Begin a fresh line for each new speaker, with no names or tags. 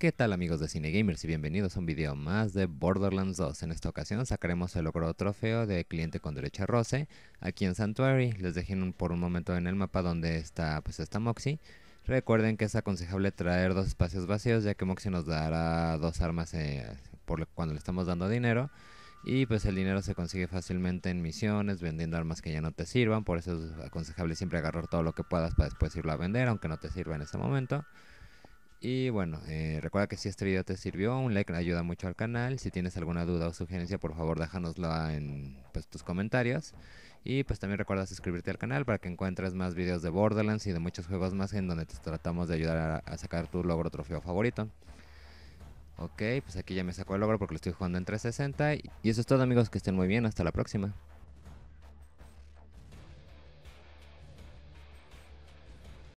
¿Qué tal amigos de Cinegamers y bienvenidos a un video más de Borderlands 2? En esta ocasión sacaremos el logro trofeo de cliente con derecha roce aquí en Sanctuary. Les dejé por un momento en el mapa donde está pues Moxie. Recuerden que es aconsejable traer dos espacios vacíos ya que Moxie nos dará dos armas eh, cuando le estamos dando dinero. Y pues el dinero se consigue fácilmente en misiones, vendiendo armas que ya no te sirvan. Por eso es aconsejable siempre agarrar todo lo que puedas para después irlo a vender aunque no te sirva en este momento. Y bueno, eh, recuerda que si este video te sirvió, un like ayuda mucho al canal. Si tienes alguna duda o sugerencia, por favor déjanosla en pues, tus comentarios. Y pues también recuerda suscribirte al canal para que encuentres más videos de Borderlands y de muchos juegos más en donde te tratamos de ayudar a, sacar tu logro trofeo favorito. Ok, pues aquí ya me sacó el logro porque lo estoy jugando en 360. Y eso es todo amigos, que estén muy bien, hasta la próxima.